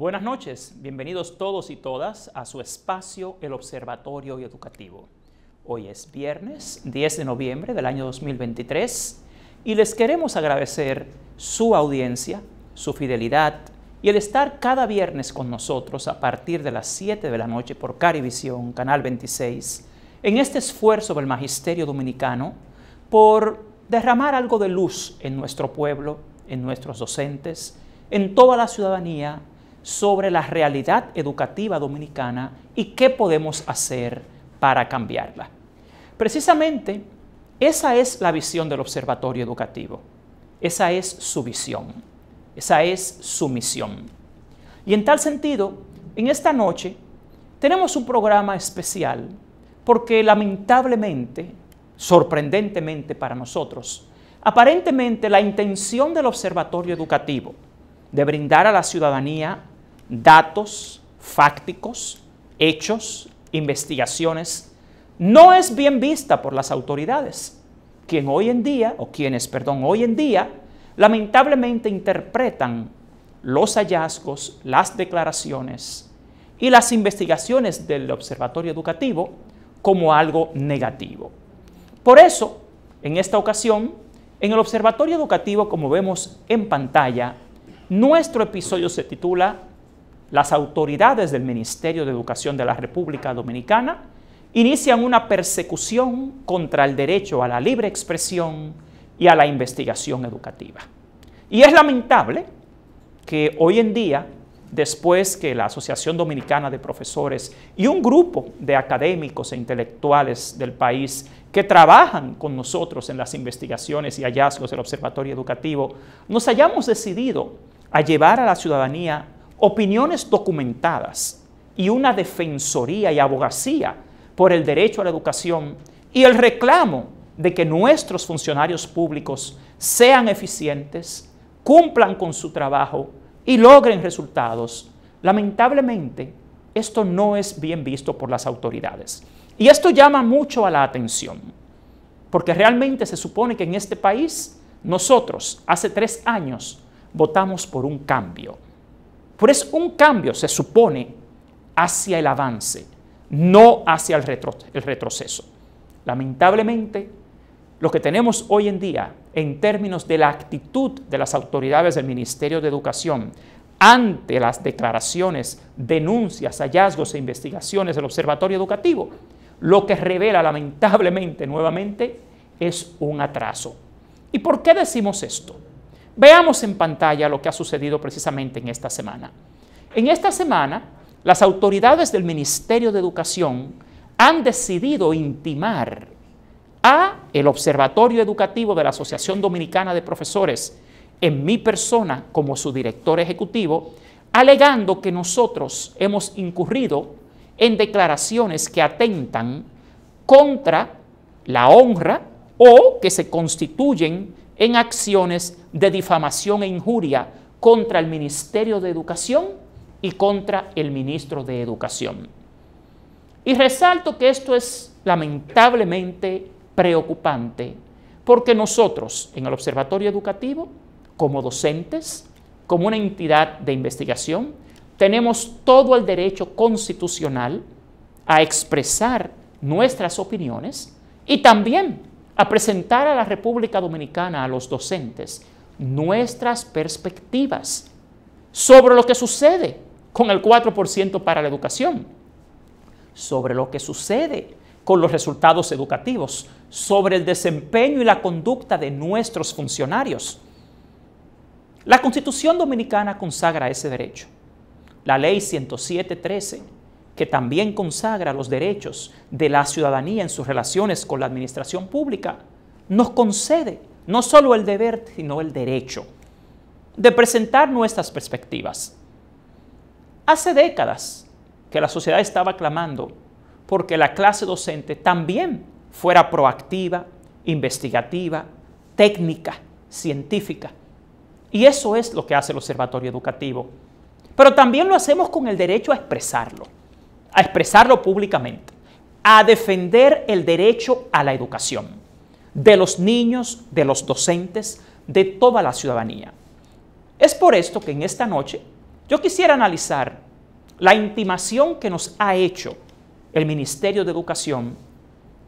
Buenas noches, bienvenidos todos y todas a su espacio El Observatorio Educativo. Hoy es viernes 10 de noviembre del año 2023 y les queremos agradecer su audiencia, su fidelidad y el estar cada viernes con nosotros a partir de las 7 de la noche por Carivisión, Canal 26, en este esfuerzo del Magisterio Dominicano por derramar algo de luz en nuestro pueblo, en nuestros docentes, en toda la ciudadanía sobre la realidad educativa dominicana y qué podemos hacer para cambiarla. Precisamente, esa es la visión del Observatorio Educativo. Esa es su visión. Esa es su misión. Y en tal sentido, en esta noche tenemos un programa especial porque lamentablemente, sorprendentemente para nosotros, aparentemente la intención del Observatorio Educativo de brindar a la ciudadanía datos fácticos, hechos, investigaciones, no es bien vista por las autoridades, quien hoy en día, o quienes, perdón, hoy en día, lamentablemente interpretan los hallazgos, las declaraciones y las investigaciones del observatorio educativo como algo negativo. Por eso, en esta ocasión, en el observatorio educativo, como vemos en pantalla, nuestro episodio se titula las autoridades del Ministerio de Educación de la República Dominicana inician una persecución contra el derecho a la libre expresión y a la investigación educativa. Y es lamentable que hoy en día, después que la Asociación Dominicana de Profesores y un grupo de académicos e intelectuales del país que trabajan con nosotros en las investigaciones y hallazgos del Observatorio Educativo, nos hayamos decidido a llevar a la ciudadanía opiniones documentadas y una defensoría y abogacía por el derecho a la educación y el reclamo de que nuestros funcionarios públicos sean eficientes, cumplan con su trabajo y logren resultados. Lamentablemente, esto no es bien visto por las autoridades. Y esto llama mucho a la atención, porque realmente se supone que en este país nosotros hace tres años votamos por un cambio. Pero es un cambio, se supone, hacia el avance, no hacia el, el retroceso. Lamentablemente, lo que tenemos hoy en día en términos de la actitud de las autoridades del Ministerio de Educación ante las declaraciones, denuncias, hallazgos e investigaciones del Observatorio Educativo, lo que revela lamentablemente nuevamente es un atraso. ¿Y por qué decimos esto? Veamos en pantalla lo que ha sucedido precisamente en esta semana. En esta semana, las autoridades del Ministerio de Educación han decidido intimar a el Observatorio Educativo de la Asociación Dominicana de Profesores, en mi persona como su director ejecutivo, alegando que nosotros hemos incurrido en declaraciones que atentan contra la honra o que se constituyen en acciones de difamación e injuria contra el Ministerio de Educación y contra el Ministro de Educación. Y resalto que esto es lamentablemente preocupante porque nosotros en el Observatorio Educativo, como docentes, como una entidad de investigación, tenemos todo el derecho constitucional a expresar nuestras opiniones y también a presentar a la República Dominicana, a los docentes, nuestras perspectivas sobre lo que sucede con el 4% para la educación, sobre lo que sucede con los resultados educativos, sobre el desempeño y la conducta de nuestros funcionarios. La Constitución Dominicana consagra ese derecho. La Ley 107.13 que también consagra los derechos de la ciudadanía en sus relaciones con la administración pública, nos concede no solo el deber, sino el derecho de presentar nuestras perspectivas. Hace décadas que la sociedad estaba clamando porque la clase docente también fuera proactiva, investigativa, técnica, científica. Y eso es lo que hace el observatorio educativo. Pero también lo hacemos con el derecho a expresarlo a expresarlo públicamente, a defender el derecho a la educación de los niños, de los docentes, de toda la ciudadanía. Es por esto que en esta noche yo quisiera analizar la intimación que nos ha hecho el Ministerio de Educación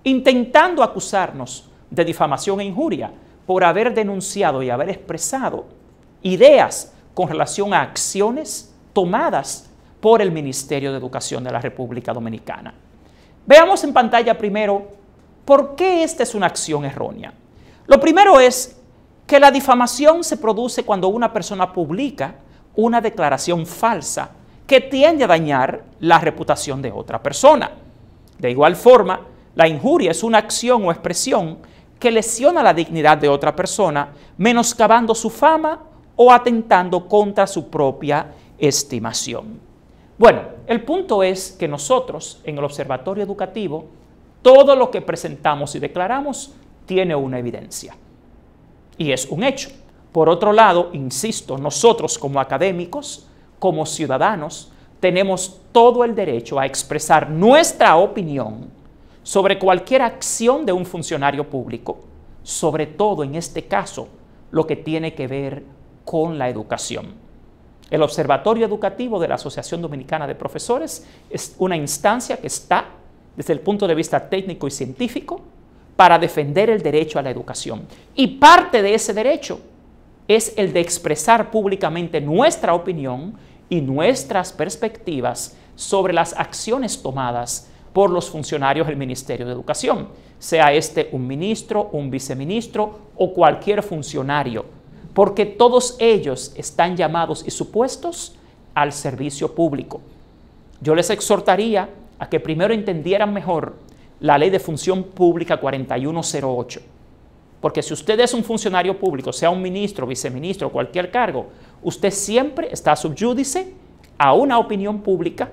intentando acusarnos de difamación e injuria por haber denunciado y haber expresado ideas con relación a acciones tomadas por el Ministerio de Educación de la República Dominicana. Veamos en pantalla primero por qué esta es una acción errónea. Lo primero es que la difamación se produce cuando una persona publica una declaración falsa que tiende a dañar la reputación de otra persona. De igual forma, la injuria es una acción o expresión que lesiona la dignidad de otra persona, menoscabando su fama o atentando contra su propia estimación. Bueno, el punto es que nosotros en el observatorio educativo, todo lo que presentamos y declaramos tiene una evidencia. Y es un hecho. Por otro lado, insisto, nosotros como académicos, como ciudadanos, tenemos todo el derecho a expresar nuestra opinión sobre cualquier acción de un funcionario público, sobre todo en este caso, lo que tiene que ver con la educación. El Observatorio Educativo de la Asociación Dominicana de Profesores es una instancia que está, desde el punto de vista técnico y científico, para defender el derecho a la educación. Y parte de ese derecho es el de expresar públicamente nuestra opinión y nuestras perspectivas sobre las acciones tomadas por los funcionarios del Ministerio de Educación, sea este un ministro, un viceministro o cualquier funcionario porque todos ellos están llamados y supuestos al servicio público. Yo les exhortaría a que primero entendieran mejor la ley de función pública 4108. Porque si usted es un funcionario público, sea un ministro, viceministro, cualquier cargo, usted siempre está subyúdice a una opinión pública,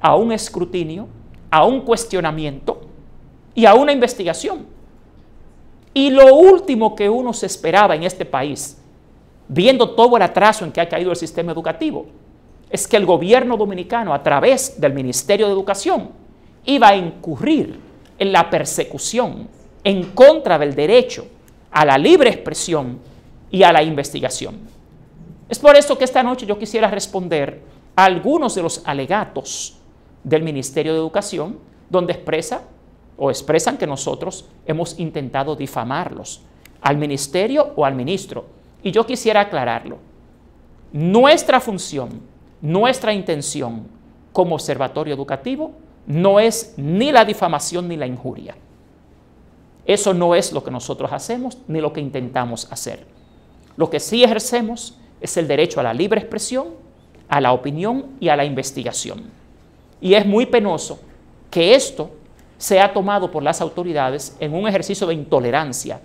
a un escrutinio, a un cuestionamiento y a una investigación. Y lo último que uno se esperaba en este país viendo todo el atraso en que ha caído el sistema educativo, es que el gobierno dominicano, a través del Ministerio de Educación, iba a incurrir en la persecución en contra del derecho a la libre expresión y a la investigación. Es por eso que esta noche yo quisiera responder a algunos de los alegatos del Ministerio de Educación, donde expresa o expresan que nosotros hemos intentado difamarlos al ministerio o al ministro y yo quisiera aclararlo. Nuestra función, nuestra intención como observatorio educativo no es ni la difamación ni la injuria. Eso no es lo que nosotros hacemos ni lo que intentamos hacer. Lo que sí ejercemos es el derecho a la libre expresión, a la opinión y a la investigación. Y es muy penoso que esto sea tomado por las autoridades en un ejercicio de intolerancia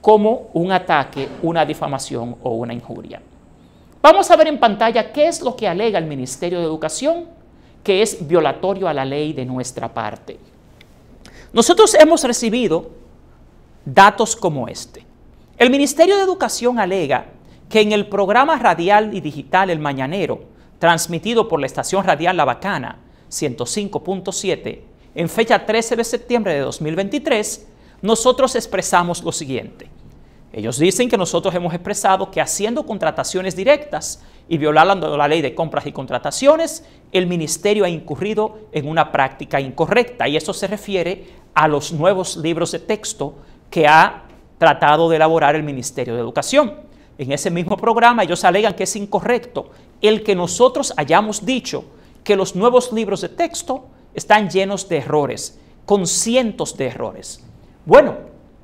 como un ataque, una difamación o una injuria. Vamos a ver en pantalla qué es lo que alega el Ministerio de Educación que es violatorio a la ley de nuestra parte. Nosotros hemos recibido datos como este. El Ministerio de Educación alega que en el programa radial y digital El Mañanero, transmitido por la estación radial La Bacana 105.7, en fecha 13 de septiembre de 2023, nosotros expresamos lo siguiente. Ellos dicen que nosotros hemos expresado que haciendo contrataciones directas y violando la ley de compras y contrataciones, el ministerio ha incurrido en una práctica incorrecta. Y eso se refiere a los nuevos libros de texto que ha tratado de elaborar el Ministerio de Educación. En ese mismo programa ellos alegan que es incorrecto el que nosotros hayamos dicho que los nuevos libros de texto están llenos de errores, con cientos de errores. Bueno,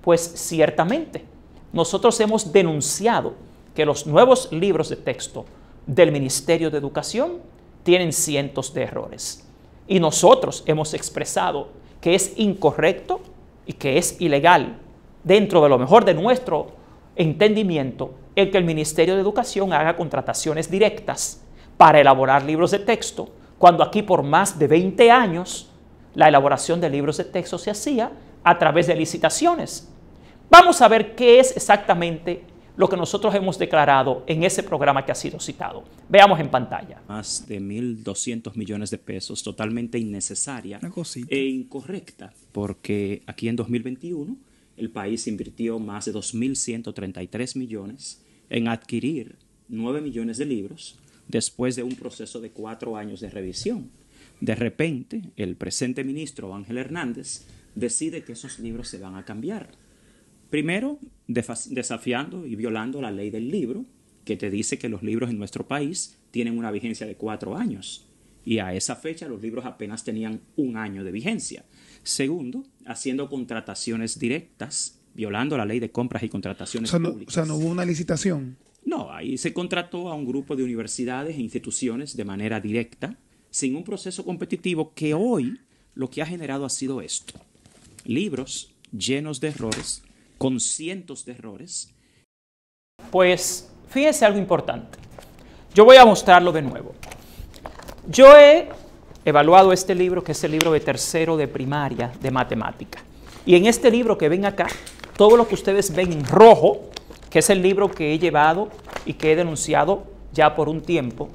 pues ciertamente nosotros hemos denunciado que los nuevos libros de texto del Ministerio de Educación tienen cientos de errores. Y nosotros hemos expresado que es incorrecto y que es ilegal, dentro de lo mejor de nuestro entendimiento, el que el Ministerio de Educación haga contrataciones directas para elaborar libros de texto, cuando aquí por más de 20 años la elaboración de libros de texto se hacía a través de licitaciones. Vamos a ver qué es exactamente lo que nosotros hemos declarado en ese programa que ha sido citado. Veamos en pantalla. Más de 1.200 millones de pesos, totalmente innecesaria e incorrecta, porque aquí en 2021 el país invirtió más de 2.133 millones en adquirir 9 millones de libros después de un proceso de cuatro años de revisión. De repente, el presente ministro Ángel Hernández decide que esos libros se van a cambiar. Primero, desafiando y violando la ley del libro, que te dice que los libros en nuestro país tienen una vigencia de cuatro años. Y a esa fecha los libros apenas tenían un año de vigencia. Segundo, haciendo contrataciones directas, violando la ley de compras y contrataciones públicas. O sea, no hubo una licitación. No, ahí se contrató a un grupo de universidades e instituciones de manera directa, sin un proceso competitivo que hoy lo que ha generado ha sido esto libros llenos de errores, con cientos de errores. Pues fíjense algo importante. Yo voy a mostrarlo de nuevo. Yo he evaluado este libro, que es el libro de tercero de primaria de matemática. Y en este libro que ven acá, todo lo que ustedes ven en rojo, que es el libro que he llevado y que he denunciado ya por un tiempo,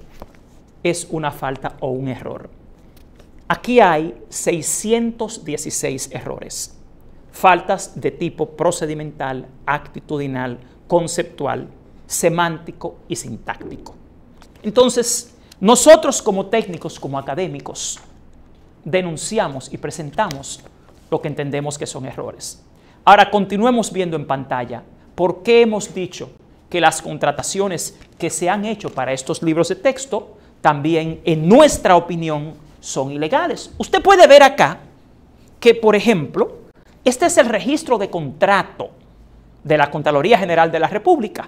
es una falta o un error. Aquí hay 616 errores, faltas de tipo procedimental, actitudinal, conceptual, semántico y sintáctico. Entonces, nosotros como técnicos, como académicos, denunciamos y presentamos lo que entendemos que son errores. Ahora continuemos viendo en pantalla por qué hemos dicho que las contrataciones que se han hecho para estos libros de texto también, en nuestra opinión, son ilegales. Usted puede ver acá que, por ejemplo, este es el registro de contrato de la Contraloría General de la República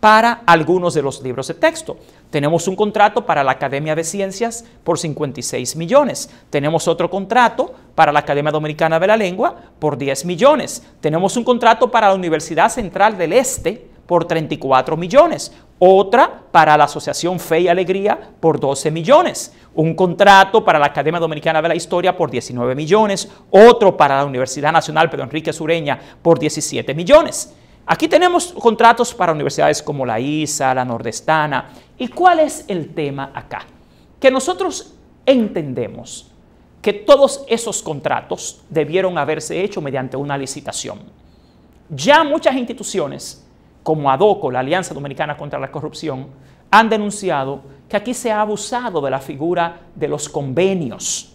para algunos de los libros de texto. Tenemos un contrato para la Academia de Ciencias por 56 millones. Tenemos otro contrato para la Academia Dominicana de la Lengua por 10 millones. Tenemos un contrato para la Universidad Central del Este por 34 millones, otra para la Asociación Fe y Alegría por 12 millones, un contrato para la Academia Dominicana de la Historia por 19 millones, otro para la Universidad Nacional Pedro Enrique Sureña por 17 millones. Aquí tenemos contratos para universidades como la ISA, la Nordestana. ¿Y cuál es el tema acá? Que nosotros entendemos que todos esos contratos debieron haberse hecho mediante una licitación. Ya muchas instituciones como ADOCO, la Alianza Dominicana contra la Corrupción, han denunciado que aquí se ha abusado de la figura de los convenios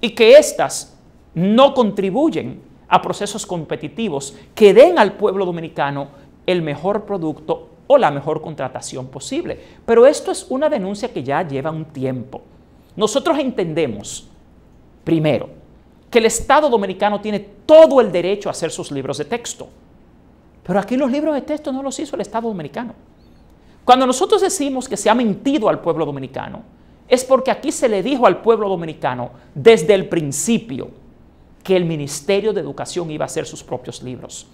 y que éstas no contribuyen a procesos competitivos que den al pueblo dominicano el mejor producto o la mejor contratación posible. Pero esto es una denuncia que ya lleva un tiempo. Nosotros entendemos, primero, que el Estado dominicano tiene todo el derecho a hacer sus libros de texto. Pero aquí los libros de texto no los hizo el Estado dominicano. Cuando nosotros decimos que se ha mentido al pueblo dominicano, es porque aquí se le dijo al pueblo dominicano desde el principio que el Ministerio de Educación iba a hacer sus propios libros.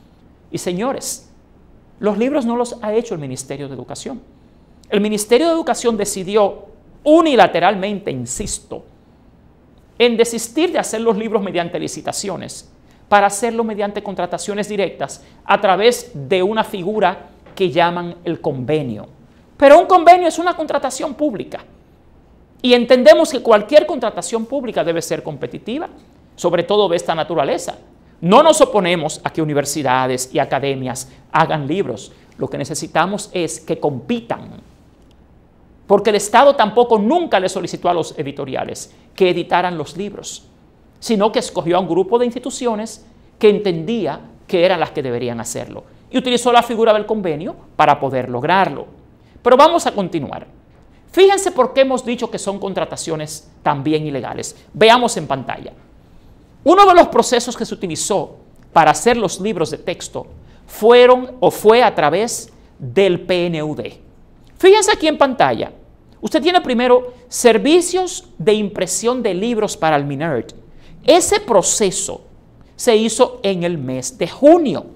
Y señores, los libros no los ha hecho el Ministerio de Educación. El Ministerio de Educación decidió unilateralmente, insisto, en desistir de hacer los libros mediante licitaciones para hacerlo mediante contrataciones directas a través de una figura que llaman el convenio. Pero un convenio es una contratación pública y entendemos que cualquier contratación pública debe ser competitiva, sobre todo de esta naturaleza. No nos oponemos a que universidades y academias hagan libros. Lo que necesitamos es que compitan. Porque el Estado tampoco nunca le solicitó a los editoriales que editaran los libros sino que escogió a un grupo de instituciones que entendía que eran las que deberían hacerlo y utilizó la figura del convenio para poder lograrlo. Pero vamos a continuar. Fíjense por qué hemos dicho que son contrataciones también ilegales. Veamos en pantalla. Uno de los procesos que se utilizó para hacer los libros de texto fueron o fue a través del PNUD. Fíjense aquí en pantalla. Usted tiene primero servicios de impresión de libros para el MINERD ese proceso se hizo en el mes de junio.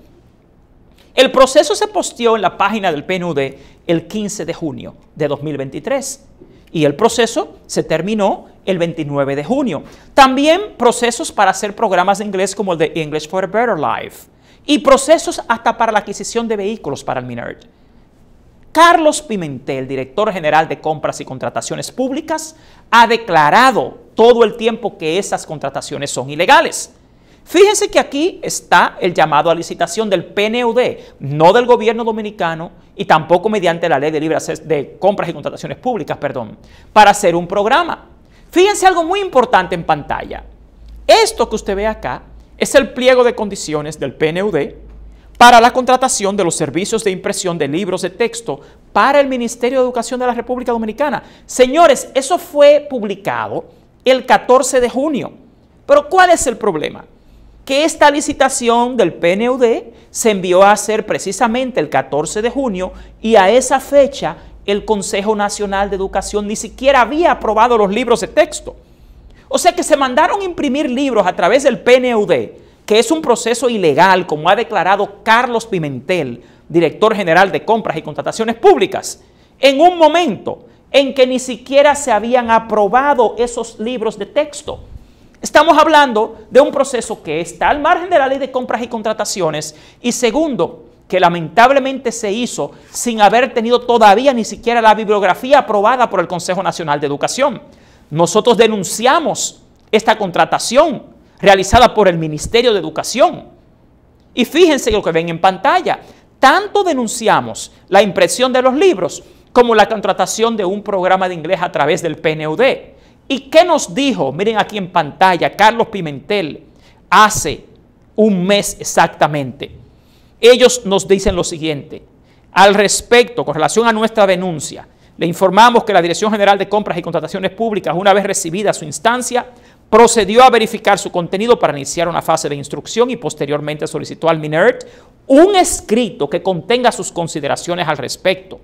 El proceso se posteó en la página del PNUD el 15 de junio de 2023 y el proceso se terminó el 29 de junio. También procesos para hacer programas de inglés como el de English for a Better Life y procesos hasta para la adquisición de vehículos para el MINERD. Carlos Pimentel, director general de compras y contrataciones públicas, ha declarado todo el tiempo que esas contrataciones son ilegales. Fíjense que aquí está el llamado a licitación del PNUD, no del gobierno dominicano y tampoco mediante la ley de, libre de compras y contrataciones públicas, perdón, para hacer un programa. Fíjense algo muy importante en pantalla. Esto que usted ve acá es el pliego de condiciones del PNUD para la contratación de los servicios de impresión de libros de texto para el Ministerio de Educación de la República Dominicana. Señores, eso fue publicado el 14 de junio. Pero ¿cuál es el problema? Que esta licitación del PNUD se envió a hacer precisamente el 14 de junio y a esa fecha el Consejo Nacional de Educación ni siquiera había aprobado los libros de texto. O sea que se mandaron imprimir libros a través del PNUD que es un proceso ilegal, como ha declarado Carlos Pimentel, director general de compras y contrataciones públicas, en un momento en que ni siquiera se habían aprobado esos libros de texto. Estamos hablando de un proceso que está al margen de la ley de compras y contrataciones y segundo, que lamentablemente se hizo sin haber tenido todavía ni siquiera la bibliografía aprobada por el Consejo Nacional de Educación. Nosotros denunciamos esta contratación realizada por el Ministerio de Educación. Y fíjense lo que ven en pantalla. Tanto denunciamos la impresión de los libros como la contratación de un programa de inglés a través del PNUD. ¿Y qué nos dijo? Miren aquí en pantalla, Carlos Pimentel, hace un mes exactamente. Ellos nos dicen lo siguiente. Al respecto, con relación a nuestra denuncia, le informamos que la Dirección General de Compras y Contrataciones Públicas, una vez recibida su instancia, procedió a verificar su contenido para iniciar una fase de instrucción y posteriormente solicitó al MINERT un escrito que contenga sus consideraciones al respecto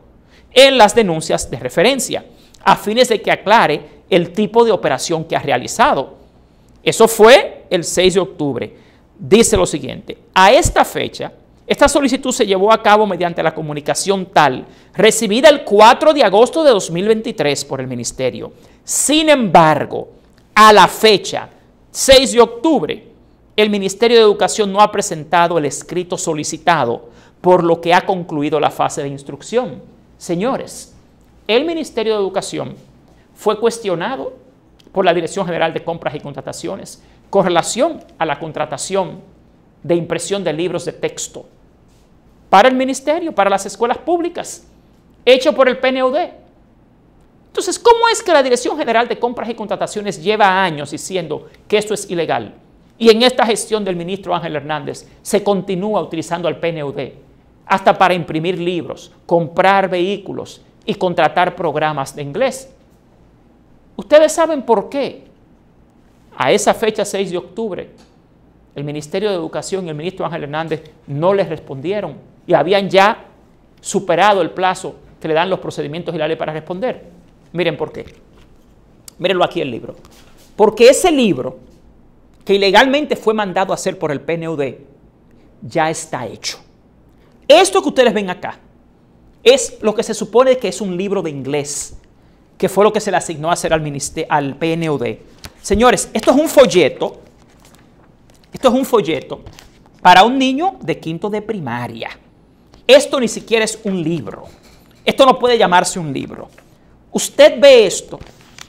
en las denuncias de referencia, a fines de que aclare el tipo de operación que ha realizado. Eso fue el 6 de octubre. Dice lo siguiente, a esta fecha, esta solicitud se llevó a cabo mediante la comunicación tal, recibida el 4 de agosto de 2023 por el Ministerio. Sin embargo, a la fecha, 6 de octubre, el Ministerio de Educación no ha presentado el escrito solicitado, por lo que ha concluido la fase de instrucción. Señores, el Ministerio de Educación fue cuestionado por la Dirección General de Compras y Contrataciones con relación a la contratación de impresión de libros de texto para el ministerio, para las escuelas públicas, hecho por el PNUD, entonces, ¿cómo es que la Dirección General de Compras y Contrataciones lleva años diciendo que esto es ilegal? Y en esta gestión del ministro Ángel Hernández se continúa utilizando al PNUD hasta para imprimir libros, comprar vehículos y contratar programas de inglés. Ustedes saben por qué. A esa fecha, 6 de octubre, el Ministerio de Educación y el ministro Ángel Hernández no les respondieron y habían ya superado el plazo que le dan los procedimientos y la ley para responder. Miren por qué. Mírenlo aquí el libro. Porque ese libro que ilegalmente fue mandado a hacer por el PNUD ya está hecho. Esto que ustedes ven acá es lo que se supone que es un libro de inglés, que fue lo que se le asignó a hacer al, al PNUD. Señores, esto es un folleto, esto es un folleto para un niño de quinto de primaria. Esto ni siquiera es un libro. Esto no puede llamarse un libro usted ve esto,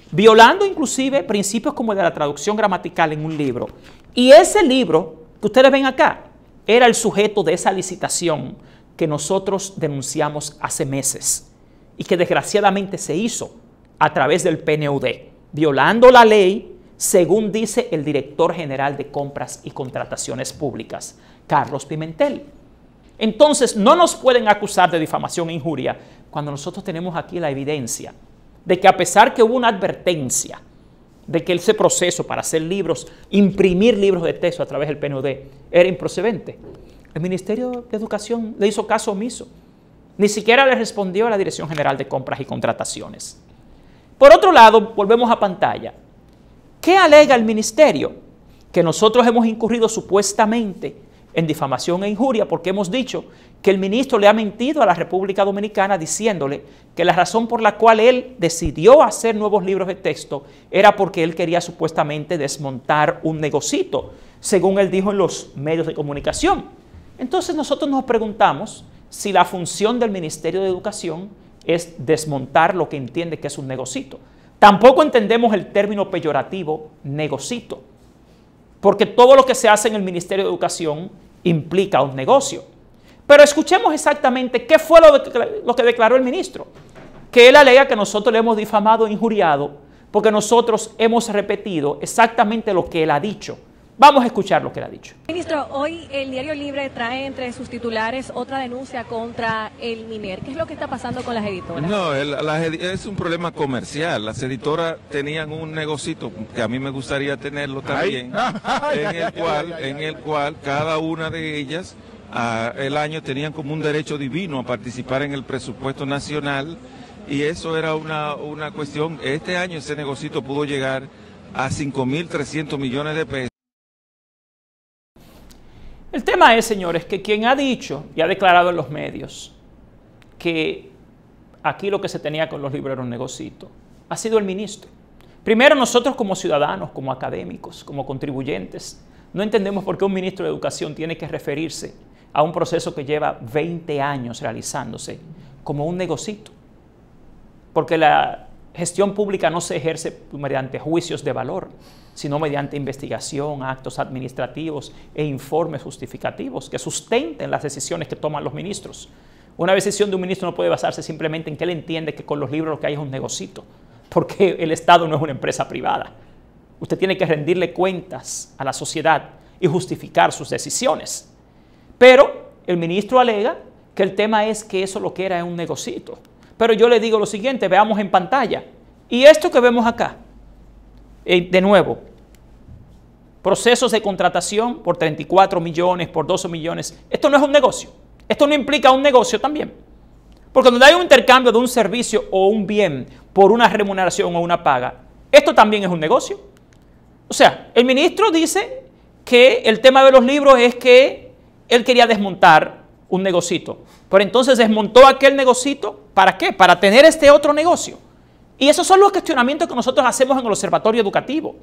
violando inclusive principios como el de la traducción gramatical en un libro, y ese libro que ustedes ven acá era el sujeto de esa licitación que nosotros denunciamos hace meses y que desgraciadamente se hizo a través del PNUD, violando la ley según dice el director general de compras y contrataciones públicas, Carlos Pimentel. Entonces, no nos pueden acusar de difamación e injuria cuando nosotros tenemos aquí la evidencia de que a pesar que hubo una advertencia de que ese proceso para hacer libros, imprimir libros de texto a través del PNUD era improcedente, el Ministerio de Educación le hizo caso omiso. Ni siquiera le respondió a la Dirección General de Compras y Contrataciones. Por otro lado, volvemos a pantalla. ¿Qué alega el ministerio? Que nosotros hemos incurrido supuestamente en difamación e injuria porque hemos dicho que el ministro le ha mentido a la República Dominicana diciéndole que la razón por la cual él decidió hacer nuevos libros de texto era porque él quería supuestamente desmontar un negocito, según él dijo en los medios de comunicación. Entonces nosotros nos preguntamos si la función del Ministerio de Educación es desmontar lo que entiende que es un negocito. Tampoco entendemos el término peyorativo negocito, porque todo lo que se hace en el Ministerio de Educación implica un negocio. Pero escuchemos exactamente qué fue lo, que declaró el ministro. Que él alega que nosotros le hemos difamado, e injuriado, porque nosotros hemos repetido exactamente lo que él ha dicho. Vamos a escuchar lo que él ha dicho. Ministro, hoy el Diario Libre trae entre sus titulares otra denuncia contra el MINER. ¿Qué es lo que está pasando con las editoras? No, es un problema comercial. Las editoras tenían un negocito que a mí me gustaría tenerlo también, en el cual cada una de ellas el año tenían como un derecho divino a participar en el presupuesto nacional y eso era una, cuestión. Este año ese negocito pudo llegar a 5.300 millones de pesos. El tema es, señores, que quien ha dicho y ha declarado en los medios que aquí lo que se tenía con los libreros negocito ha sido el ministro. Primero nosotros como ciudadanos, como académicos, como contribuyentes, no entendemos por qué un ministro de Educación tiene que referirse a un proceso que lleva 20 años realizándose como un negocito. Porque la gestión pública no se ejerce mediante juicios de valor, sino mediante investigación, actos administrativos e informes justificativos que sustenten las decisiones que toman los ministros. Una decisión de un ministro no puede basarse simplemente en que él entiende que con los libros lo que hay es un negocito, porque el Estado no es una empresa privada. Usted tiene que rendirle cuentas a la sociedad y justificar sus decisiones. Pero el ministro alega que el tema es que eso lo que era es un negocito. Pero yo le digo lo siguiente, veamos en pantalla. Y esto que vemos acá, eh, de nuevo, procesos de contratación por 34 millones, por 12 millones, esto no es un negocio. Esto no implica un negocio también. Porque cuando hay un intercambio de un servicio o un bien por una remuneración o una paga, esto también es un negocio. O sea, el ministro dice que el tema de los libros es que él quería desmontar un negocito. Pero entonces desmontó aquel negocito, ¿para qué? Para tener este otro negocio. Y esos son los cuestionamientos que nosotros hacemos en el observatorio educativo.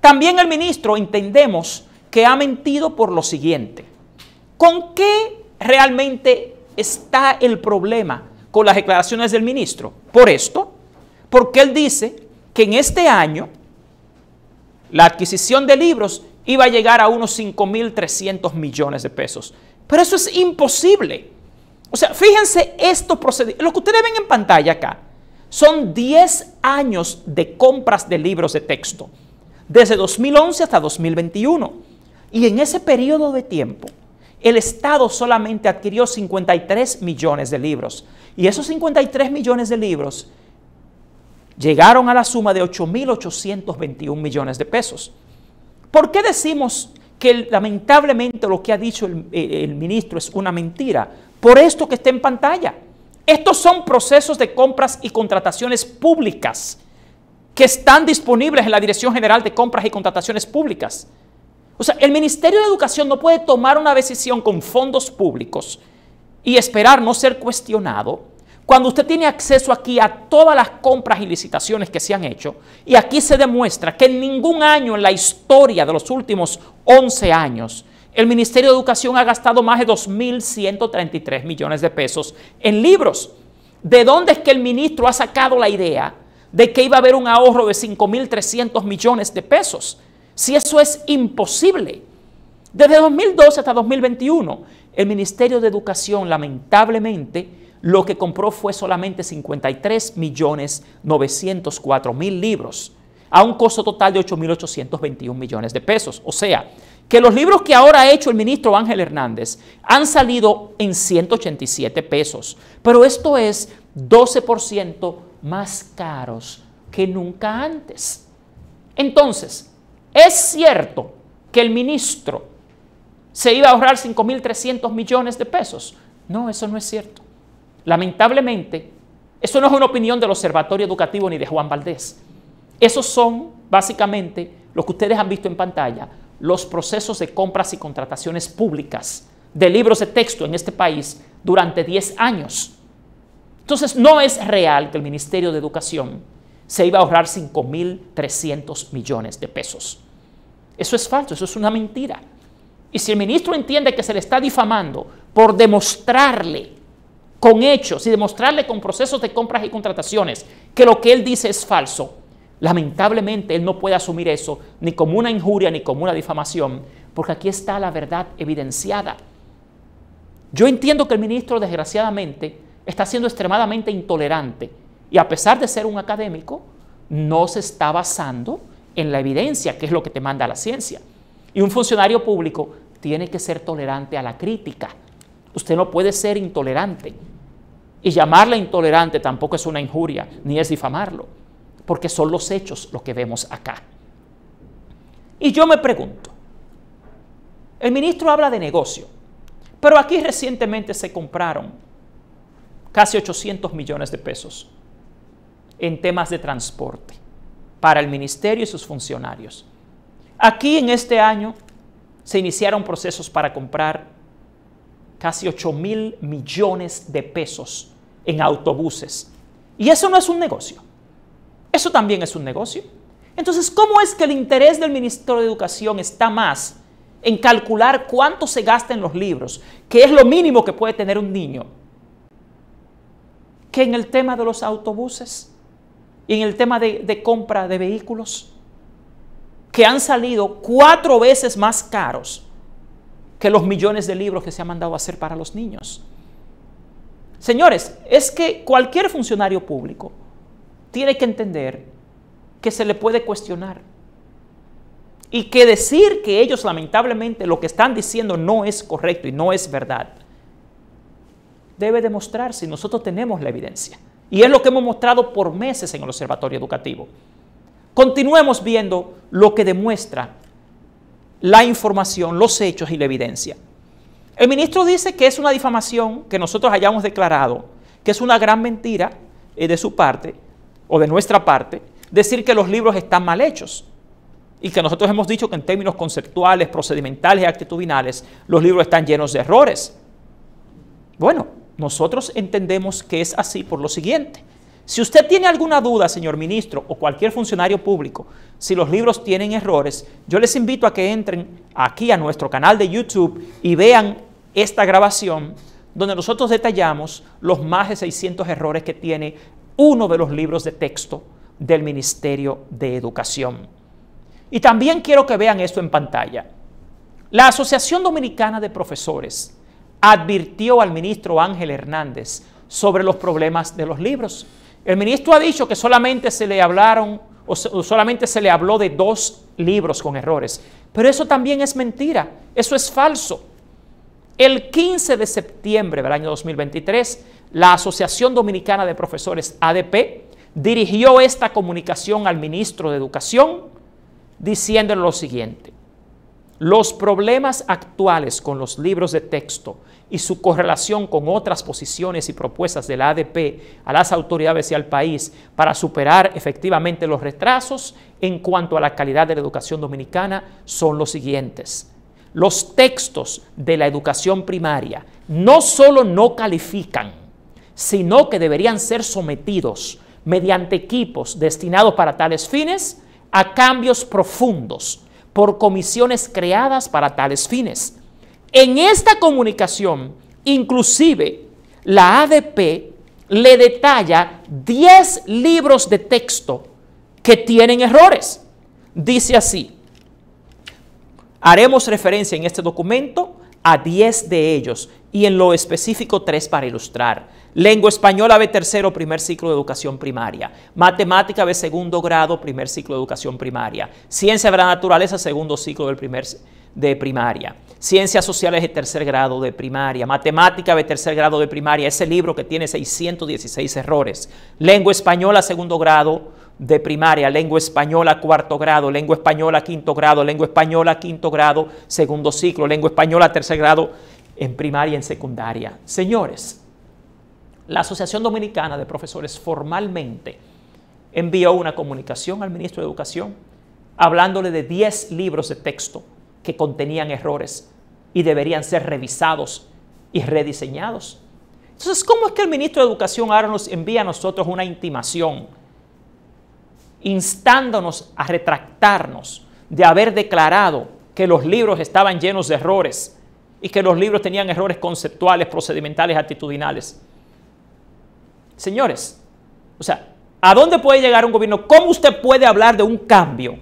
También el ministro entendemos que ha mentido por lo siguiente. ¿Con qué realmente está el problema con las declaraciones del ministro? Por esto, porque él dice que en este año la adquisición de libros iba a llegar a unos 5.300 millones de pesos. Pero eso es imposible. O sea, fíjense estos procedimientos. Lo que ustedes ven en pantalla acá son 10 años de compras de libros de texto, desde 2011 hasta 2021. Y en ese periodo de tiempo, el Estado solamente adquirió 53 millones de libros. Y esos 53 millones de libros llegaron a la suma de 8.821 millones de pesos. ¿Por qué decimos que lamentablemente lo que ha dicho eh, el, ministro es una mentira? Por esto que está en pantalla. Estos son procesos de compras y contrataciones públicas que están disponibles en la Dirección General de Compras y Contrataciones Públicas. O sea, el Ministerio de Educación no puede tomar una decisión con fondos públicos y esperar no ser cuestionado cuando usted tiene acceso aquí a todas las compras y licitaciones que se han hecho, y aquí se demuestra que en ningún año en la historia de los últimos 11 años, el Ministerio de Educación ha gastado más de 2.133 millones de pesos en libros. ¿De dónde es que el ministro ha sacado la idea de que iba a haber un ahorro de 5.300 millones de pesos? Si eso es imposible. Desde 2012 hasta 2021, el Ministerio de Educación lamentablemente lo que compró fue solamente 53.904.000 millones mil libros, a un costo total de 8.821 millones de pesos. O sea, que los libros que ahora ha hecho el ministro Ángel Hernández han salido en 187 pesos, pero esto es 12% más caros que nunca antes. Entonces, es cierto que el ministro se iba a ahorrar 5.300 millones de pesos. No, eso no es cierto. Lamentablemente, eso no es una opinión del Observatorio Educativo ni de Juan Valdés. Esos son básicamente lo que ustedes han visto en pantalla, los procesos de compras y contrataciones públicas de libros de texto en este país durante 10 años. Entonces, no es real que el Ministerio de Educación se iba a ahorrar 5.300 millones de pesos. Eso es falso, eso es una mentira. Y si el ministro entiende que se le está difamando por demostrarle con hechos y demostrarle con procesos de compras y contrataciones que lo que él dice es falso, lamentablemente él no puede asumir eso ni como una injuria ni como una difamación, porque aquí está la verdad evidenciada. Yo entiendo que el ministro, desgraciadamente, está siendo extremadamente intolerante y a pesar de ser un académico, no se está basando en la evidencia, que es lo que te manda la ciencia. Y un funcionario público tiene que ser tolerante a la crítica. Usted no puede ser intolerante. Y llamarla intolerante tampoco es una injuria, ni es difamarlo, porque son los hechos los que vemos acá. Y yo me pregunto, el ministro habla de negocio, pero aquí recientemente se compraron casi 800 millones de pesos en temas de transporte para el ministerio y sus funcionarios. Aquí en este año se iniciaron procesos para comprar casi 8 mil millones de pesos en autobuses. Y eso no es un negocio. Eso también es un negocio. Entonces, ¿cómo es que el interés del Ministerio de Educación está más en calcular cuánto se gasta en los libros, que es lo mínimo que puede tener un niño, que en el tema de los autobuses y en el tema de, compra de vehículos, que han salido cuatro veces más caros que los millones de libros que se han mandado a hacer para los niños? Señores, es que cualquier funcionario público tiene que entender que se le puede cuestionar y que decir que ellos lamentablemente lo que están diciendo no es correcto y no es verdad debe demostrar si nosotros tenemos la evidencia. Y es lo que hemos mostrado por meses en el Observatorio Educativo. Continuemos viendo lo que demuestra la información, los hechos y la evidencia. El ministro dice que es una difamación que nosotros hayamos declarado, que es una gran mentira eh, de su parte o de nuestra parte, decir que los libros están mal hechos y que nosotros hemos dicho que en términos conceptuales, procedimentales y actitudinales, los libros están llenos de errores. Bueno, nosotros entendemos que es así por lo siguiente. Si usted tiene alguna duda, señor ministro, o cualquier funcionario público, si los libros tienen errores, yo les invito a que entren aquí a nuestro canal de YouTube y vean esta grabación donde nosotros detallamos los más de 600 errores que tiene uno de los libros de texto del Ministerio de Educación. Y también quiero que vean esto en pantalla. La Asociación Dominicana de Profesores advirtió al ministro Ángel Hernández sobre los problemas de los libros el ministro ha dicho que solamente se le hablaron o, solamente se le habló de dos libros con errores. Pero eso también es mentira, eso es falso. El 15 de septiembre del año 2023, la Asociación Dominicana de Profesores ADP dirigió esta comunicación al ministro de Educación diciendo lo siguiente. Los problemas actuales con los libros de texto y su correlación con otras posiciones y propuestas de la ADP a las autoridades y al país para superar efectivamente los retrasos en cuanto a la calidad de la educación dominicana son los siguientes. Los textos de la educación primaria no solo no califican, sino que deberían ser sometidos mediante equipos destinados para tales fines a cambios profundos por comisiones creadas para tales fines. En esta comunicación, inclusive, la ADP le detalla 10 libros de texto que tienen errores. Dice así, haremos referencia en este documento a 10 de ellos y en lo específico tres para ilustrar. Lengua española B tercero, primer ciclo de educación primaria. Matemática B segundo grado, primer ciclo de educación primaria. Ciencia de la naturaleza, segundo ciclo del primer de primaria. Ciencias sociales de tercer grado de primaria. Matemática de tercer grado de primaria. Ese libro que tiene 616 errores. Lengua española, segundo grado de primaria, lengua española cuarto grado, lengua española quinto grado, lengua española quinto grado, segundo ciclo, lengua española tercer grado, en primaria y en secundaria. Señores, la Asociación Dominicana de Profesores formalmente envió una comunicación al ministro de Educación hablándole de 10 libros de texto que contenían errores y deberían ser revisados y rediseñados. Entonces, ¿cómo es que el ministro de Educación ahora nos envía a nosotros una intimación? instándonos a retractarnos de haber declarado que los libros estaban llenos de errores y que los libros tenían errores conceptuales, procedimentales, actitudinales. Señores, o sea, ¿a dónde puede llegar un gobierno? ¿Cómo usted puede hablar de un cambio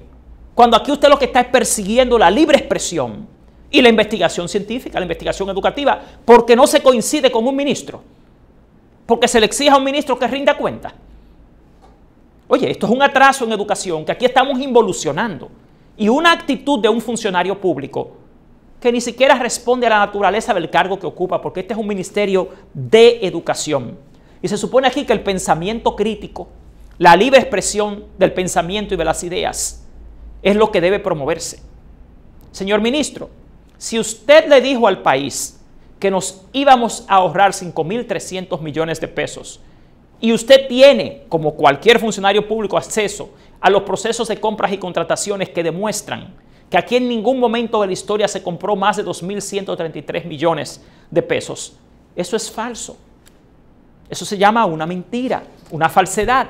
cuando aquí usted lo que está es persiguiendo la libre expresión y la investigación científica, la investigación educativa, porque no se coincide con un ministro? Porque se le exige a un ministro que rinda cuenta. Oye, esto es un atraso en educación, que aquí estamos involucionando. Y una actitud de un funcionario público que ni siquiera responde a la naturaleza del cargo que ocupa, porque este es un ministerio de educación. Y se supone aquí que el pensamiento crítico, la libre expresión del pensamiento y de las ideas, es lo que debe promoverse. Señor ministro, si usted le dijo al país que nos íbamos a ahorrar 5.300 millones de pesos y usted tiene, como cualquier funcionario público, acceso a los procesos de compras y contrataciones que demuestran que aquí en ningún momento de la historia se compró más de 2.133 millones de pesos. Eso es falso. Eso se llama una mentira, una falsedad.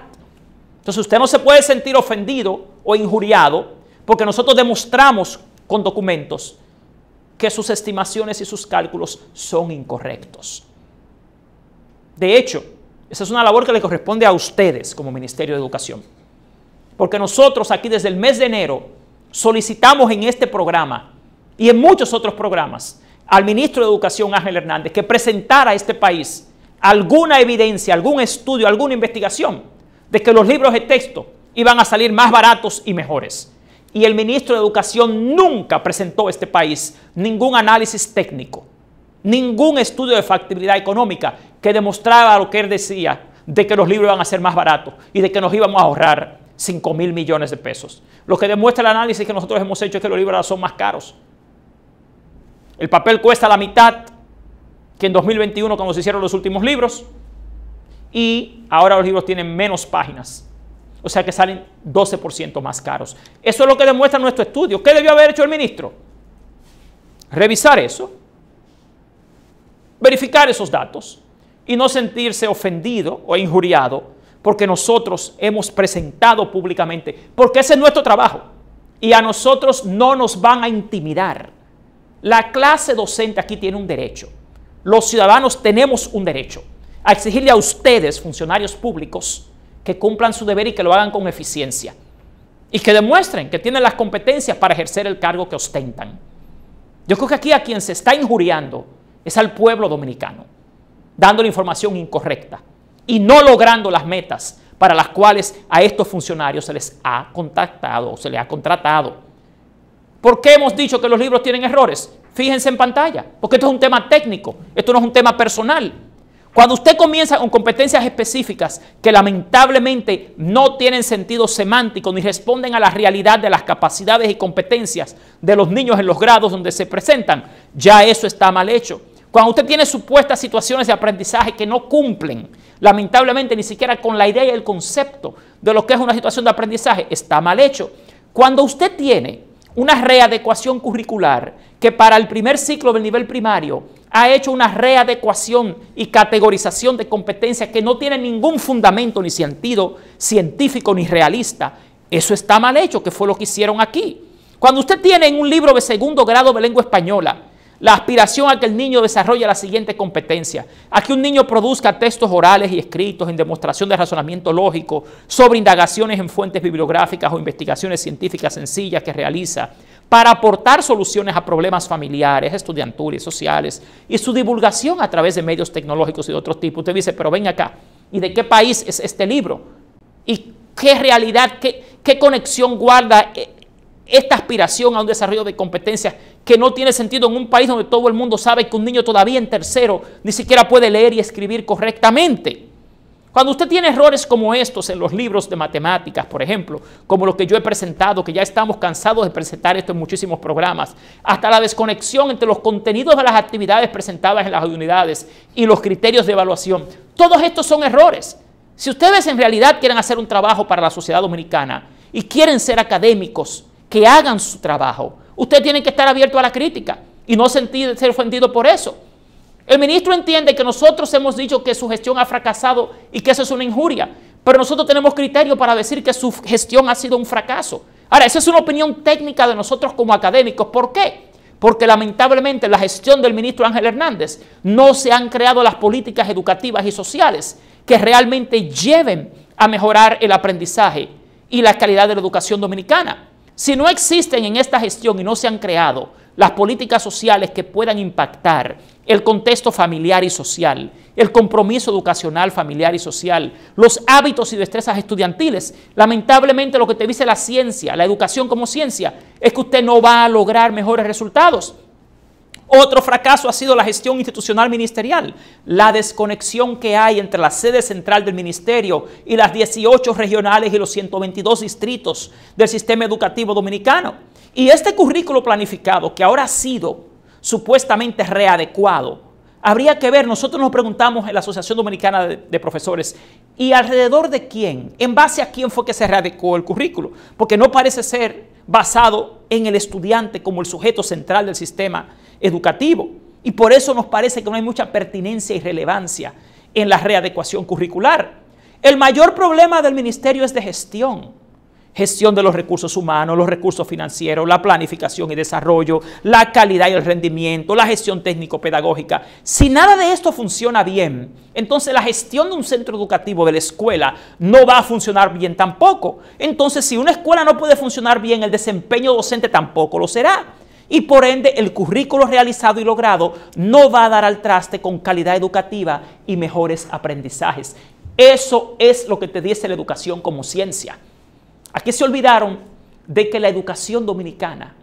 Entonces usted no se puede sentir ofendido o injuriado porque nosotros demostramos con documentos que sus estimaciones y sus cálculos son incorrectos. De hecho, esa es una labor que le corresponde a ustedes como Ministerio de Educación. Porque nosotros aquí desde el mes de enero solicitamos en este programa y en muchos otros programas al ministro de Educación Ángel Hernández que presentara a este país alguna evidencia, algún estudio, alguna investigación de que los libros de texto iban a salir más baratos y mejores. Y el ministro de Educación nunca presentó a este país ningún análisis técnico, ningún estudio de factibilidad económica que demostraba lo que él decía de que los libros iban a ser más baratos y de que nos íbamos a ahorrar 5 mil millones de pesos. Lo que demuestra el análisis que nosotros hemos hecho es que los libros ahora son más caros. El papel cuesta la mitad que en 2021 cuando se hicieron los últimos libros y ahora los libros tienen menos páginas. O sea que salen 12% más caros. Eso es lo que demuestra nuestro estudio. ¿Qué debió haber hecho el ministro? Revisar eso verificar esos datos y no sentirse ofendido o injuriado porque nosotros hemos presentado públicamente, porque ese es nuestro trabajo y a nosotros no nos van a intimidar. La clase docente aquí tiene un derecho, los ciudadanos tenemos un derecho a exigirle a ustedes, funcionarios públicos, que cumplan su deber y que lo hagan con eficiencia y que demuestren que tienen las competencias para ejercer el cargo que ostentan. Yo creo que aquí a quien se está injuriando es al pueblo dominicano, dando la información incorrecta y no logrando las metas para las cuales a estos funcionarios se les ha contactado o se les ha contratado. ¿Por qué hemos dicho que los libros tienen errores? Fíjense en pantalla, porque esto es un tema técnico, esto no es un tema personal. Cuando usted comienza con competencias específicas que lamentablemente no tienen sentido semántico ni responden a la realidad de las capacidades y competencias de los niños en los grados donde se presentan, ya eso está mal hecho. Cuando usted tiene supuestas situaciones de aprendizaje que no cumplen, lamentablemente ni siquiera con la idea y el concepto de lo que es una situación de aprendizaje, está mal hecho. Cuando usted tiene una readecuación curricular que para el primer ciclo del nivel primario ha hecho una readecuación y categorización de competencias que no tiene ningún fundamento ni sentido científico ni realista, eso está mal hecho, que fue lo que hicieron aquí. Cuando usted tiene en un libro de segundo grado de lengua española, la aspiración a que el niño desarrolle la siguiente competencia, a que un niño produzca textos orales y escritos en demostración de razonamiento lógico, sobre indagaciones en fuentes bibliográficas o investigaciones científicas sencillas que realiza, para aportar soluciones a problemas familiares, estudiantiles, sociales, y su divulgación a través de medios tecnológicos y de otros tipos. Usted dice, pero ven acá, ¿y de qué país es este libro? ¿Y qué realidad, qué conexión guarda eh, esta aspiración a un desarrollo de competencias? que no tiene sentido en un país donde todo el mundo sabe que un niño todavía en tercero ni siquiera puede leer y escribir correctamente. Cuando usted tiene errores como estos en los libros de matemáticas, por ejemplo, como lo que yo he presentado, que ya estamos cansados de presentar esto en muchísimos programas, hasta la desconexión entre los contenidos de las actividades presentadas en las unidades y los criterios de evaluación, todos estos son errores. Si ustedes en realidad quieren hacer un trabajo para la sociedad dominicana y quieren ser académicos, que hagan su trabajo, Usted tiene que estar abierto a la crítica y no sentir, ser ofendido por eso. El ministro entiende que nosotros hemos dicho que su gestión ha fracasado y que eso es una injuria, pero nosotros tenemos criterio para decir que su gestión ha sido un fracaso. Ahora, esa es una opinión técnica de nosotros como académicos. ¿Por qué? Porque lamentablemente la gestión del ministro Ángel Hernández no se han creado las políticas educativas y sociales que realmente lleven a mejorar el aprendizaje y la calidad de la educación dominicana. Si no existen en esta gestión y no se han creado las políticas sociales que puedan impactar el contexto familiar y social, el compromiso educacional, familiar y social, los hábitos y destrezas estudiantiles, lamentablemente lo que te dice la ciencia, la educación como ciencia, es que usted no va a lograr mejores resultados. Otro fracaso ha sido la gestión institucional ministerial, la desconexión que hay entre la sede central del ministerio y las 18 regionales y los 122 distritos del sistema educativo dominicano. Y este currículo planificado, que ahora ha sido supuestamente readecuado, habría que ver, nosotros nos preguntamos en la Asociación Dominicana de, Profesores, ¿y alrededor de quién? ¿En base a quién fue que se readecuó el currículo? Porque no parece ser basado en el estudiante como el sujeto central del sistema educativo. Y por eso nos parece que no hay mucha pertinencia y relevancia en la readecuación curricular. El mayor problema del ministerio es de gestión. Gestión de los recursos humanos, los recursos financieros, la planificación y desarrollo, la calidad y el rendimiento, la gestión técnico-pedagógica. Si nada de esto funciona bien, entonces la gestión de un centro educativo, de la escuela, no va a funcionar bien tampoco. Entonces, si una escuela no puede funcionar bien, el desempeño docente tampoco lo será y por ende el currículo realizado y logrado no va a dar al traste con calidad educativa y mejores aprendizajes. Eso es lo que te dice la educación como ciencia. Aquí se olvidaron de que la educación dominicana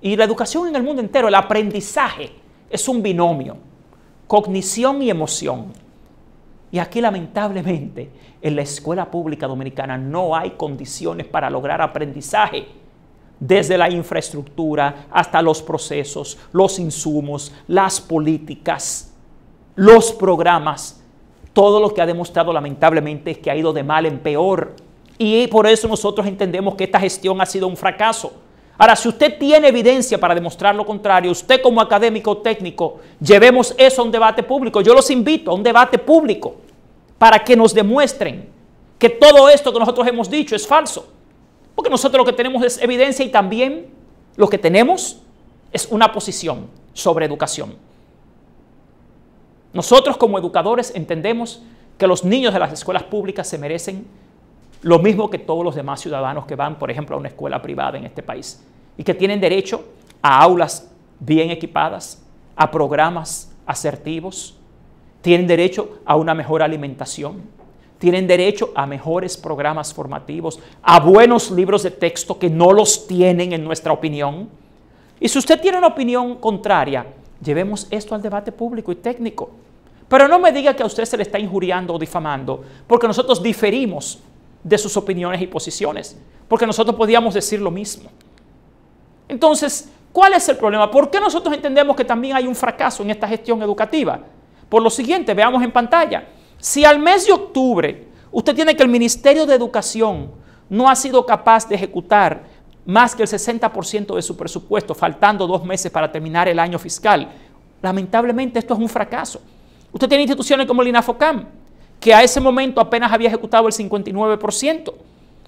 y la educación en el mundo entero, el aprendizaje, es un binomio, cognición y emoción. Y aquí lamentablemente en la escuela pública dominicana no hay condiciones para lograr aprendizaje desde la infraestructura hasta los procesos, los insumos, las políticas, los programas. Todo lo que ha demostrado lamentablemente es que ha ido de mal en peor. Y por eso nosotros entendemos que esta gestión ha sido un fracaso. Ahora, si usted tiene evidencia para demostrar lo contrario, usted como académico técnico, llevemos eso a un debate público. Yo los invito a un debate público para que nos demuestren que todo esto que nosotros hemos dicho es falso. Porque nosotros lo que tenemos es evidencia y también lo que tenemos es una posición sobre educación. Nosotros como educadores entendemos que los niños de las escuelas públicas se merecen lo mismo que todos los demás ciudadanos que van, por ejemplo, a una escuela privada en este país y que tienen derecho a aulas bien equipadas, a programas asertivos, tienen derecho a una mejor alimentación, tienen derecho a mejores programas formativos, a buenos libros de texto que no los tienen en nuestra opinión. Y si usted tiene una opinión contraria, llevemos esto al debate público y técnico. Pero no me diga que a usted se le está injuriando o difamando, porque nosotros diferimos de sus opiniones y posiciones, porque nosotros podíamos decir lo mismo. Entonces, ¿cuál es el problema? ¿Por qué nosotros entendemos que también hay un fracaso en esta gestión educativa? Por lo siguiente, veamos en pantalla. Si al mes de octubre usted tiene que el Ministerio de Educación no ha sido capaz de ejecutar más que el 60% de su presupuesto, faltando dos meses para terminar el año fiscal, lamentablemente esto es un fracaso. Usted tiene instituciones como el INAFOCAM, que a ese momento apenas había ejecutado el 59%.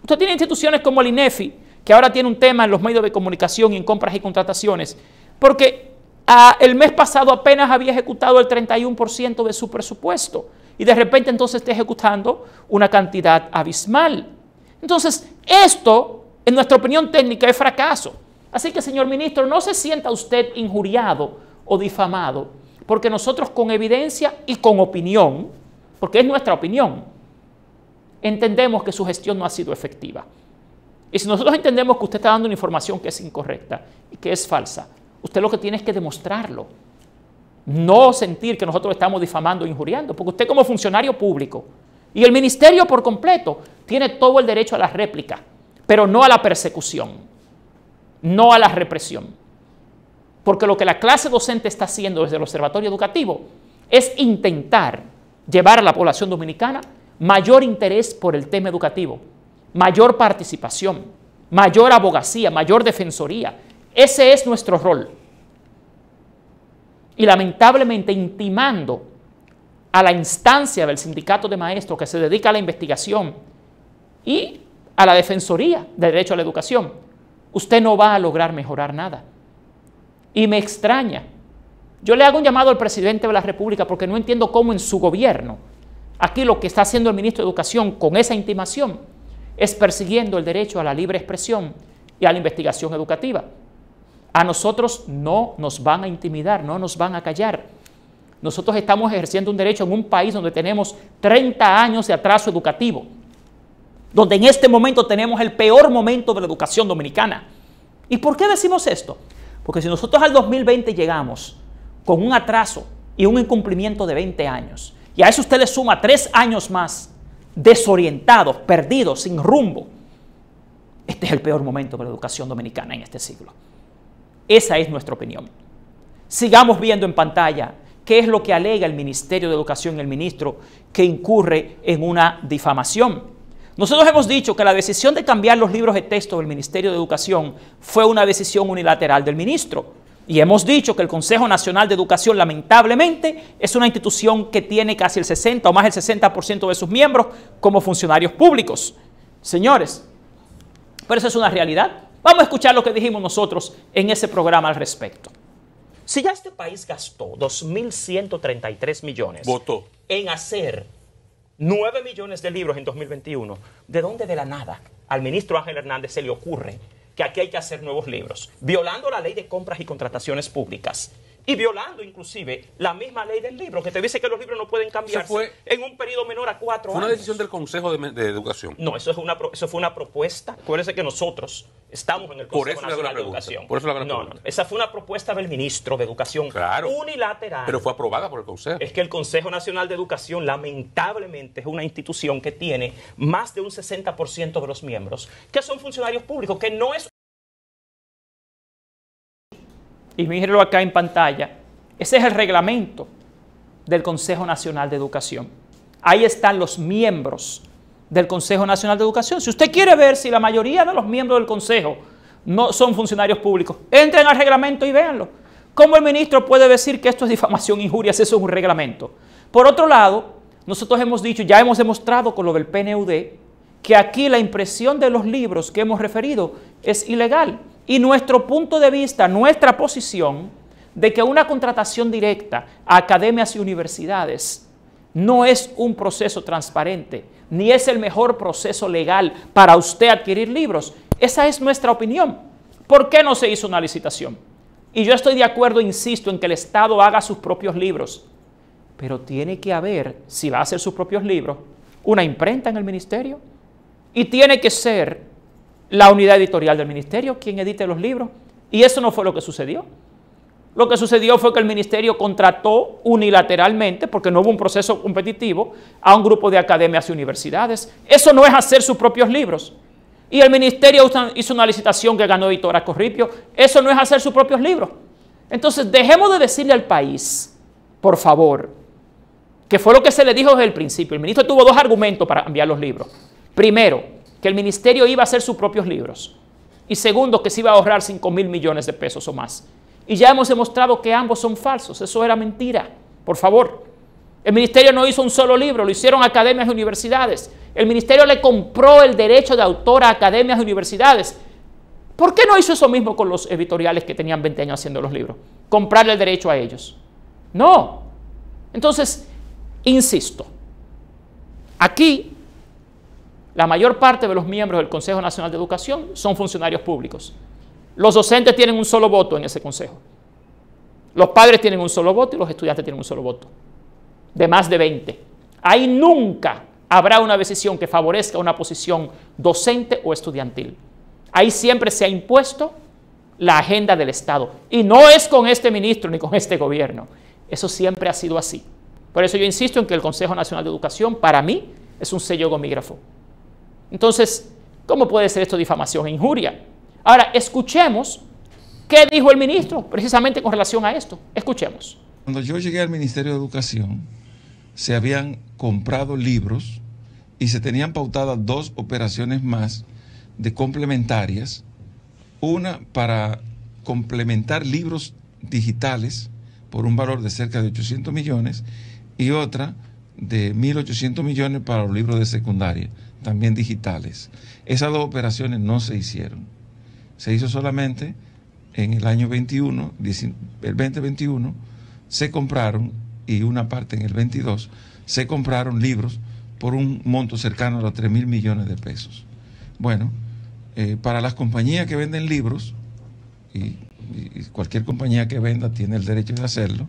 Usted tiene instituciones como el INEFI, que ahora tiene un tema en los medios de comunicación y en compras y contrataciones, porque ah, el mes pasado apenas había ejecutado el 31% de su presupuesto y de repente entonces esté ejecutando una cantidad abismal. Entonces, esto, en nuestra opinión técnica, es fracaso. Así que, señor ministro, no se sienta usted injuriado o difamado, porque nosotros con evidencia y con opinión, porque es nuestra opinión, entendemos que su gestión no ha sido efectiva. Y si nosotros entendemos que usted está dando una información que es incorrecta y que es falsa, usted lo que tiene es que demostrarlo no sentir que nosotros estamos difamando, e injuriando, porque usted como funcionario público y el ministerio por completo tiene todo el derecho a la réplica, pero no a la persecución, no a la represión. Porque lo que la clase docente está haciendo desde el observatorio educativo es intentar llevar a la población dominicana mayor interés por el tema educativo, mayor participación, mayor abogacía, mayor defensoría. Ese es nuestro rol y lamentablemente intimando a la instancia del sindicato de maestros que se dedica a la investigación y a la defensoría del derecho a la educación, usted no va a lograr mejorar nada. Y me extraña. Yo le hago un llamado al presidente de la República porque no entiendo cómo en su gobierno, aquí lo que está haciendo el ministro de Educación con esa intimación es persiguiendo el derecho a la libre expresión y a la investigación educativa a nosotros no nos van a intimidar, no nos van a callar. Nosotros estamos ejerciendo un derecho en un país donde tenemos 30 años de atraso educativo, donde en este momento tenemos el peor momento de la educación dominicana. ¿Y por qué decimos esto? Porque si nosotros al 2020 llegamos con un atraso y un incumplimiento de 20 años, y a eso usted le suma tres años más desorientados, perdidos, sin rumbo, este es el peor momento de la educación dominicana en este siglo. Esa es nuestra opinión. Sigamos viendo en pantalla qué es lo que alega el Ministerio de Educación y el ministro que incurre en una difamación. Nosotros hemos dicho que la decisión de cambiar los libros de texto del Ministerio de Educación fue una decisión unilateral del ministro. Y hemos dicho que el Consejo Nacional de Educación lamentablemente es una institución que tiene casi el 60 o más el 60% de sus miembros como funcionarios públicos. Señores, pero eso es una realidad. Vamos a escuchar lo que dijimos nosotros en ese programa al respecto. Si ya este país gastó 2.133 millones en hacer 9 millones de libros en 2021, ¿de dónde de la nada al ministro Ángel Hernández se le ocurre que aquí hay que hacer nuevos libros? Violando la ley de compras y contrataciones públicas, y violando inclusive la misma ley del libro, que te dice que los libros no pueden cambiarse en un periodo menor a cuatro años. ¿Fue una decisión del Consejo de, Educación? No, eso, es una, eso fue una propuesta. Acuérdense que nosotros estamos en el Consejo Nacional de Educación. Por eso la no, No, esa fue una propuesta del ministro de Educación claro, unilateral. Pero fue aprobada por el Consejo. Es que el Consejo Nacional de Educación lamentablemente es una institución que tiene más de un 60% de los miembros que son funcionarios públicos, que no es y mírenlo acá en pantalla, ese es el reglamento del Consejo Nacional de Educación. Ahí están los miembros del Consejo Nacional de Educación. Si usted quiere ver si la mayoría de los miembros del Consejo no son funcionarios públicos, entren al reglamento y véanlo. ¿Cómo el ministro puede decir que esto es difamación, injurias? Eso es un reglamento. Por otro lado, nosotros hemos dicho, ya hemos demostrado con lo del PNUD, que aquí la impresión de los libros que hemos referido es ilegal. Y nuestro punto de vista, nuestra posición de que una contratación directa a academias y universidades no es un proceso transparente, ni es el mejor proceso legal para usted adquirir libros. Esa es nuestra opinión. ¿Por qué no se hizo una licitación? Y yo estoy de acuerdo, insisto, en que el Estado haga sus propios libros, pero tiene que haber, si va a hacer sus propios libros, una imprenta en el ministerio y tiene que ser la unidad editorial del ministerio, quien edite los libros. Y eso no fue lo que sucedió. Lo que sucedió fue que el ministerio contrató unilateralmente, porque no hubo un proceso competitivo, a un grupo de academias y universidades. Eso no es hacer sus propios libros. Y el ministerio hizo una licitación que ganó Editora Corripio. Eso no es hacer sus propios libros. Entonces, dejemos de decirle al país, por favor, que fue lo que se le dijo desde el principio. El ministro tuvo dos argumentos para cambiar los libros. Primero, que el ministerio iba a hacer sus propios libros. Y segundo, que se iba a ahorrar 5 mil millones de pesos o más. Y ya hemos demostrado que ambos son falsos. Eso era mentira. Por favor. El ministerio no hizo un solo libro, lo hicieron academias y universidades. El ministerio le compró el derecho de autor a academias y universidades. ¿Por qué no hizo eso mismo con los editoriales que tenían 20 años haciendo los libros? Comprarle el derecho a ellos. No. Entonces, insisto, aquí la mayor parte de los miembros del Consejo Nacional de Educación son funcionarios públicos. Los docentes tienen un solo voto en ese consejo. Los padres tienen un solo voto y los estudiantes tienen un solo voto. De más de 20. Ahí nunca habrá una decisión que favorezca una posición docente o estudiantil. Ahí siempre se ha impuesto la agenda del Estado. Y no es con este ministro ni con este gobierno. Eso siempre ha sido así. Por eso yo insisto en que el Consejo Nacional de Educación, para mí, es un sello gomígrafo. Entonces, ¿cómo puede ser esto difamación e injuria? Ahora, escuchemos qué dijo el ministro precisamente con relación a esto. Escuchemos. Cuando yo llegué al Ministerio de Educación, se habían comprado libros y se tenían pautadas dos operaciones más de complementarias. Una para complementar libros digitales por un valor de cerca de 800 millones y otra de 1.800 millones para los libros de secundaria también digitales. Esas dos operaciones no se hicieron. Se hizo solamente en el año 21, el 2021, se compraron, y una parte en el 22, se compraron libros por un monto cercano a los 3 mil millones de pesos. Bueno, eh, para las compañías que venden libros, y, cualquier compañía que venda tiene el derecho de hacerlo,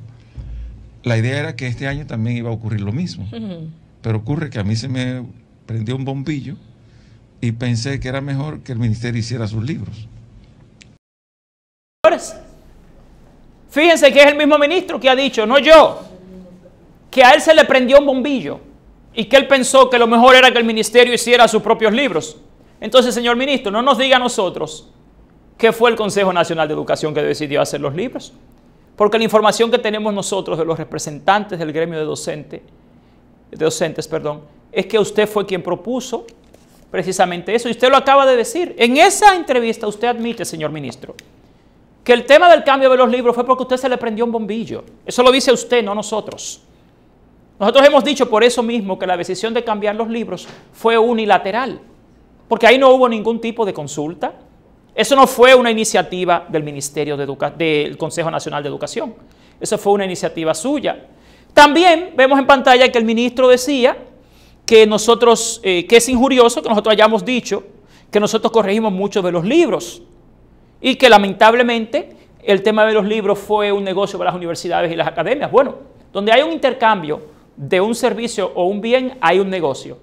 la idea era que este año también iba a ocurrir lo mismo. Pero ocurre que a mí se me prendió un bombillo y pensé que era mejor que el ministerio hiciera sus libros. Fíjense que es el mismo ministro que ha dicho, no yo, que a él se le prendió un bombillo y que él pensó que lo mejor era que el ministerio hiciera sus propios libros. Entonces, señor ministro, no nos diga a nosotros qué fue el Consejo Nacional de Educación que decidió hacer los libros, porque la información que tenemos nosotros de los representantes del gremio de, docente, de docentes perdón, es que usted fue quien propuso precisamente eso. Y usted lo acaba de decir. En esa entrevista usted admite, señor ministro, que el tema del cambio de los libros fue porque usted se le prendió un bombillo. Eso lo dice usted, no nosotros. Nosotros hemos dicho por eso mismo que la decisión de cambiar los libros fue unilateral, porque ahí no hubo ningún tipo de consulta. Eso no fue una iniciativa del Ministerio de Educación, del Consejo Nacional de Educación. Eso fue una iniciativa suya. También vemos en pantalla que el ministro decía que nosotros, eh, es injurioso que nosotros hayamos dicho que nosotros corregimos muchos de los libros y que lamentablemente el tema de los libros fue un negocio para las universidades y las academias. Bueno, donde hay un intercambio de un servicio o un bien, hay un negocio.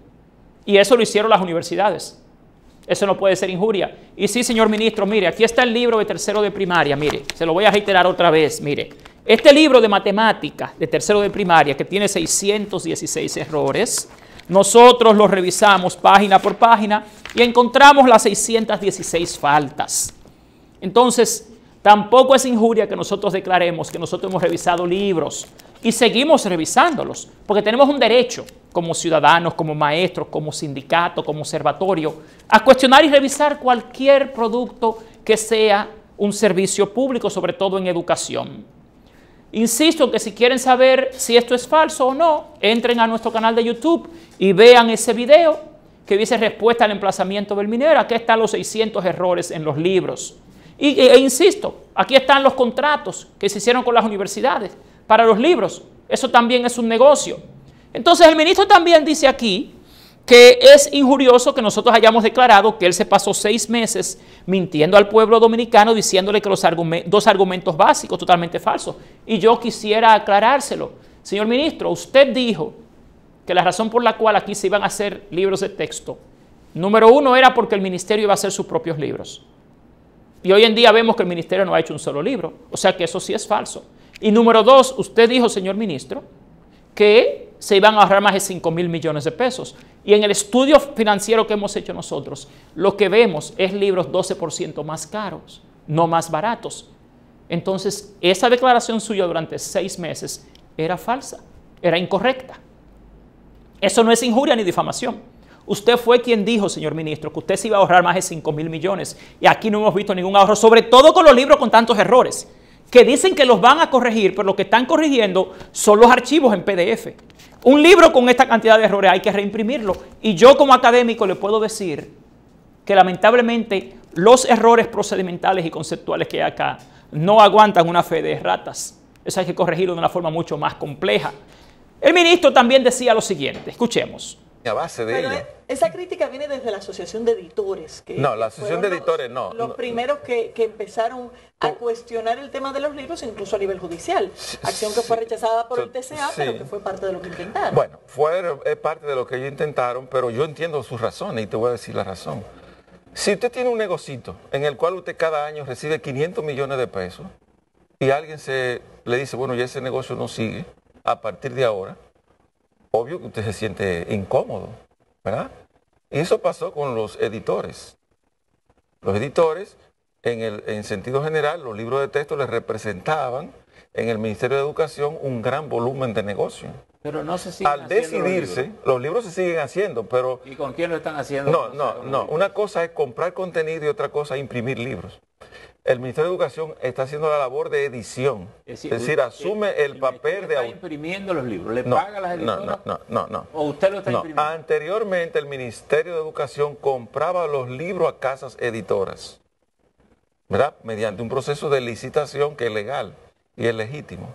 Y eso lo hicieron las universidades. Eso no puede ser injuria. Y sí, señor ministro, mire, aquí está el libro de tercero de primaria, mire, se lo voy a reiterar otra vez, mire. Este libro de matemáticas de tercero de primaria, que tiene 616 errores, nosotros los revisamos página por página y encontramos las 616 faltas. Entonces, tampoco es injuria que nosotros declaremos que nosotros hemos revisado libros y seguimos revisándolos, porque tenemos un derecho como ciudadanos, como maestros, como sindicato, como observatorio, a cuestionar y revisar cualquier producto que sea un servicio público, sobre todo en educación. Insisto que si quieren saber si esto es falso o no, entren a nuestro canal de YouTube y vean ese video que dice respuesta al emplazamiento del minero. Aquí están los 600 errores en los libros. Y, e, e insisto, aquí están los contratos que se hicieron con las universidades para los libros. Eso también es un negocio. Entonces el ministro también dice aquí que es injurioso que nosotros hayamos declarado que él se pasó seis meses mintiendo al pueblo dominicano diciéndole que los dos argumentos básicos totalmente falsos. Y yo quisiera aclarárselo. Señor ministro, usted dijo que la razón por la cual aquí se iban a hacer libros de texto, número uno era porque el ministerio iba a hacer sus propios libros. Y hoy en día vemos que el ministerio no ha hecho un solo libro, o sea que eso sí es falso. Y número dos, usted dijo, señor ministro, que se iban a ahorrar más de 5 mil millones de pesos. Y en el estudio financiero que hemos hecho nosotros, lo que vemos es libros 12% más caros, no más baratos. Entonces, esa declaración suya durante seis meses era falsa, era incorrecta. Eso no es injuria ni difamación. Usted fue quien dijo, señor ministro, que usted se iba a ahorrar más de 5 mil millones. Y aquí no hemos visto ningún ahorro, sobre todo con los libros con tantos errores, que dicen que los van a corregir, pero lo que están corrigiendo son los archivos en PDF un libro con esta cantidad de errores hay que reimprimirlo. Y yo como académico le puedo decir que lamentablemente los errores procedimentales y conceptuales que hay acá no aguantan una fe de ratas. Eso hay que corregirlo de una forma mucho más compleja. El ministro también decía lo siguiente, escuchemos base de ella e, Esa crítica viene desde la Asociación de Editores. Que no, la Asociación de Editores no. Los primeros que, empezaron a cuestionar el tema de los libros, incluso a nivel judicial. Acción que fue rechazada por el TCA, pero que fue parte de lo que intentaron. Bueno, fue es parte de lo que ellos intentaron, pero yo entiendo sus razones y te voy a decir la razón. Si usted tiene un negocito en el cual usted cada año recibe 500 millones de pesos y alguien se le dice, bueno, ya ese negocio no sigue a partir de ahora, obvio que usted se siente incómodo, ¿verdad? Y Eso pasó con los editores. Los editores, en, sentido general, los libros de texto les representaban en el Ministerio de Educación un gran volumen de negocio. Pero no se siguen Al decidirse, los libros. los libros. se siguen haciendo, pero... ¿Y con quién lo están haciendo? No, no, no. Una cosa es comprar contenido y otra cosa es imprimir libros el Ministerio de Educación está haciendo la labor de edición. Es decir, asume el, papel de... Está imprimiendo los libros, le no, las editoras. No, no, no, no, O usted lo está imprimiendo. Anteriormente el Ministerio de Educación compraba los libros a casas editoras, ¿verdad? Mediante un proceso de licitación que es legal y es legítimo.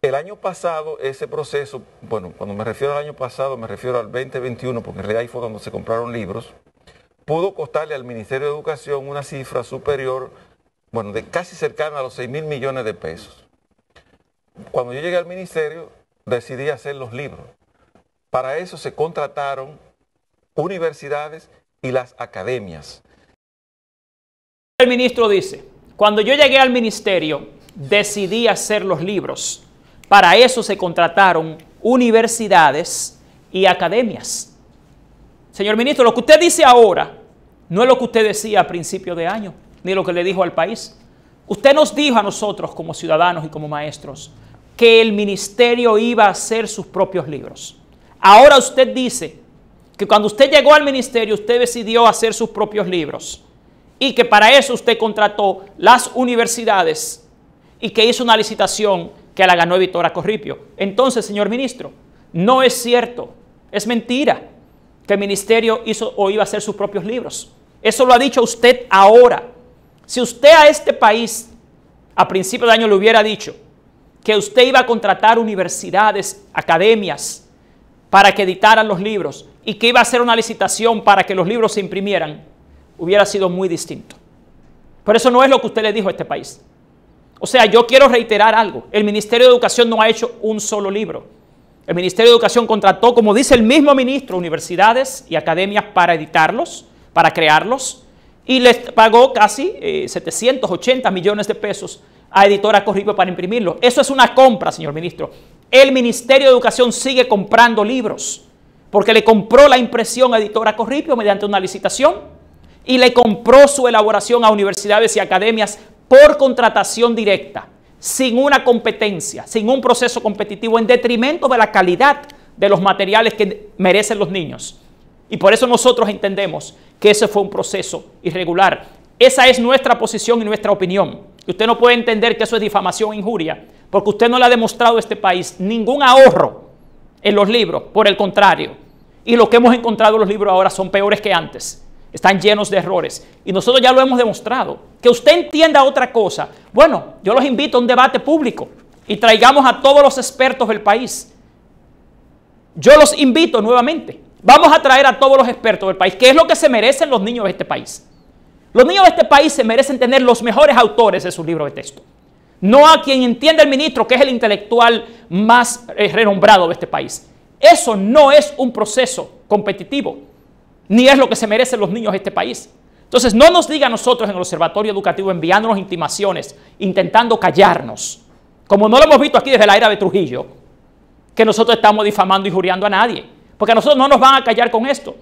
El año pasado ese proceso, bueno, cuando me refiero al año pasado me refiero al 2021, porque en realidad ahí fue cuando se compraron libros, pudo costarle al Ministerio de Educación una cifra superior, bueno, de casi cercana a los 6 mil millones de pesos. Cuando yo llegué al Ministerio, decidí hacer los libros. Para eso se contrataron universidades y las academias. El ministro dice, cuando yo llegué al ministerio, decidí hacer los libros. Para eso se contrataron universidades y academias. Señor ministro, lo que usted dice ahora no es lo que usted decía a principio de año, ni lo que le dijo al país. Usted nos dijo a nosotros como ciudadanos y como maestros que el ministerio iba a hacer sus propios libros. Ahora usted dice que cuando usted llegó al ministerio usted decidió hacer sus propios libros y que para eso usted contrató las universidades y que hizo una licitación que la ganó editora Corripio. Entonces, señor ministro, no es cierto, es mentira que el ministerio hizo o iba a hacer sus propios libros. Eso lo ha dicho usted ahora. Si usted a este país a principios de año le hubiera dicho que usted iba a contratar universidades, academias, para que editaran los libros y que iba a hacer una licitación para que los libros se imprimieran, hubiera sido muy distinto. Pero eso no es lo que usted le dijo a este país. O sea, yo quiero reiterar algo. El Ministerio de Educación no ha hecho un solo libro. El Ministerio de Educación contrató, como dice el mismo ministro, universidades y academias para editarlos, para crearlos, y les pagó casi 780 eh, millones de pesos a Editora Corripio para imprimirlos. Eso es una compra, señor ministro. El Ministerio de Educación sigue comprando libros porque le compró la impresión a Editora Corripio mediante una licitación y le compró su elaboración a universidades y academias por contratación directa sin una competencia, sin un proceso competitivo, en detrimento de la calidad de los materiales que merecen los niños. Y por eso nosotros entendemos que ese fue un proceso irregular. Esa es nuestra posición y nuestra opinión. Y usted no puede entender que eso es difamación e injuria, porque usted no le ha demostrado a este país ningún ahorro en los libros, por el contrario. Y lo que hemos encontrado en los libros ahora son peores que antes están llenos de errores. Y nosotros ya lo hemos demostrado. Que usted entienda otra cosa. Bueno, yo los invito a un debate público y traigamos a todos los expertos del país. Yo los invito nuevamente. Vamos a traer a todos los expertos del país, ¿Qué es lo que se merecen los niños de este país. Los niños de este país se merecen tener los mejores autores de sus libros de texto. No a quien entiende el ministro, que es el intelectual más eh, renombrado de este país. Eso no es un proceso competitivo ni es lo que se merecen los niños de este país. Entonces, no nos diga a nosotros en el Observatorio Educativo enviándonos intimaciones, intentando callarnos, como no lo hemos visto aquí desde la era de Trujillo, que nosotros estamos difamando y juriando a nadie, porque a nosotros no nos van a callar con esto.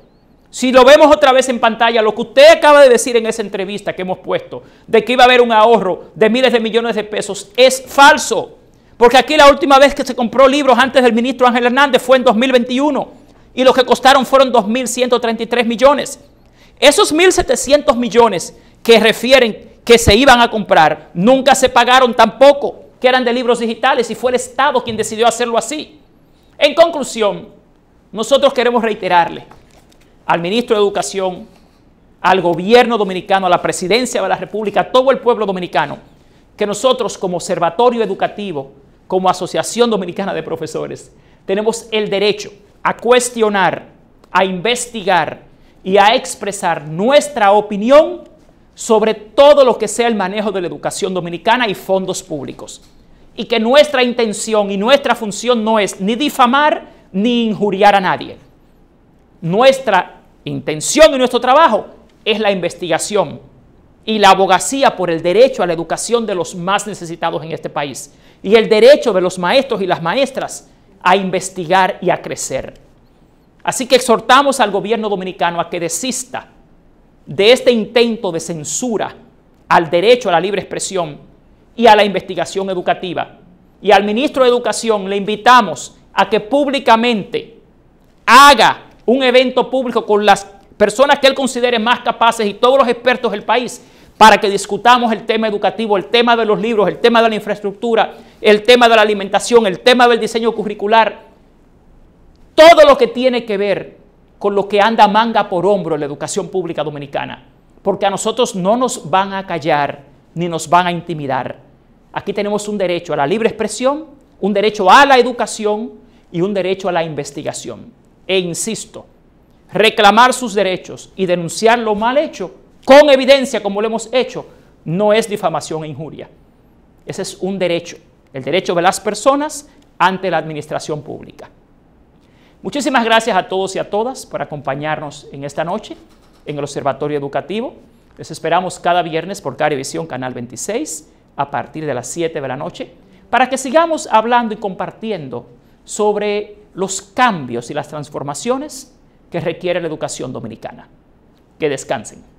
Si lo vemos otra vez en pantalla, lo que usted acaba de decir en esa entrevista que hemos puesto, de que iba a haber un ahorro de miles de millones de pesos, es falso. Porque aquí la última vez que se compró libros antes del ministro Ángel Hernández fue en 2021 y lo que costaron fueron 2.133 millones. Esos 1.700 millones que refieren que se iban a comprar nunca se pagaron tampoco, que eran de libros digitales y fue el Estado quien decidió hacerlo así. En conclusión, nosotros queremos reiterarle al ministro de Educación, al gobierno dominicano, a la presidencia de la República, a todo el pueblo dominicano, que nosotros como observatorio educativo, como Asociación Dominicana de Profesores, tenemos el derecho a cuestionar, a investigar y a expresar nuestra opinión sobre todo lo que sea el manejo de la educación dominicana y fondos públicos. Y que nuestra intención y nuestra función no es ni difamar ni injuriar a nadie. Nuestra intención y nuestro trabajo es la investigación y la abogacía por el derecho a la educación de los más necesitados en este país y el derecho de los maestros y las maestras a investigar y a crecer. Así que exhortamos al gobierno dominicano a que desista de este intento de censura al derecho a la libre expresión y a la investigación educativa. Y al ministro de Educación le invitamos a que públicamente haga un evento público con las personas que él considere más capaces y todos los expertos del país para que discutamos el tema educativo, el tema de los libros, el tema de la infraestructura, el tema de la alimentación, el tema del diseño curricular, todo lo que tiene que ver con lo que anda manga por hombro en la educación pública dominicana, porque a nosotros no nos van a callar ni nos van a intimidar. Aquí tenemos un derecho a la libre expresión, un derecho a la educación y un derecho a la investigación. E insisto, reclamar sus derechos y denunciar lo mal hecho con evidencia, como lo hemos hecho, no es difamación e injuria. Ese es un derecho, el derecho de las personas ante la administración pública. Muchísimas gracias a todos y a todas por acompañarnos en esta noche en el Observatorio Educativo. Les esperamos cada viernes por Carevisión Canal 26 a partir de las 7 de la noche para que sigamos hablando y compartiendo sobre los cambios y las transformaciones que requiere la educación dominicana. Que descansen.